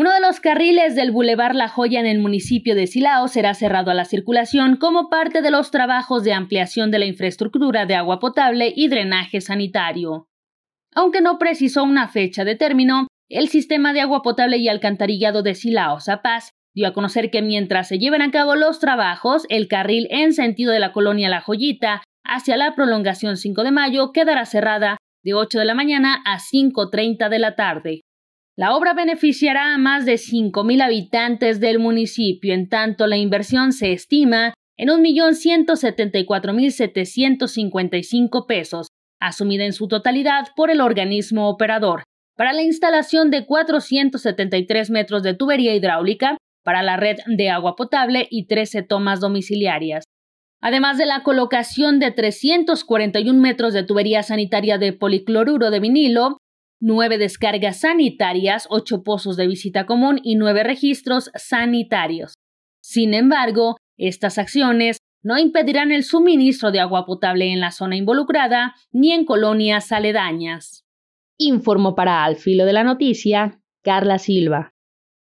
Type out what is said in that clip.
Uno de los carriles del Boulevard La Joya en el municipio de Silao será cerrado a la circulación como parte de los trabajos de ampliación de la infraestructura de agua potable y drenaje sanitario. Aunque no precisó una fecha de término, el sistema de agua potable y alcantarillado de Silao Zapaz dio a conocer que mientras se lleven a cabo los trabajos, el carril en sentido de la colonia La Joyita hacia la prolongación 5 de mayo quedará cerrada de 8 de la mañana a 5.30 de la tarde. La obra beneficiará a más de 5.000 habitantes del municipio, en tanto la inversión se estima en 1.174.755 pesos, asumida en su totalidad por el organismo operador, para la instalación de 473 metros de tubería hidráulica, para la red de agua potable y 13 tomas domiciliarias. Además de la colocación de 341 metros de tubería sanitaria de policloruro de vinilo, nueve descargas sanitarias, ocho pozos de visita común y nueve registros sanitarios. Sin embargo, estas acciones no impedirán el suministro de agua potable en la zona involucrada ni en colonias aledañas. Informo para Al Filo de la Noticia, Carla Silva.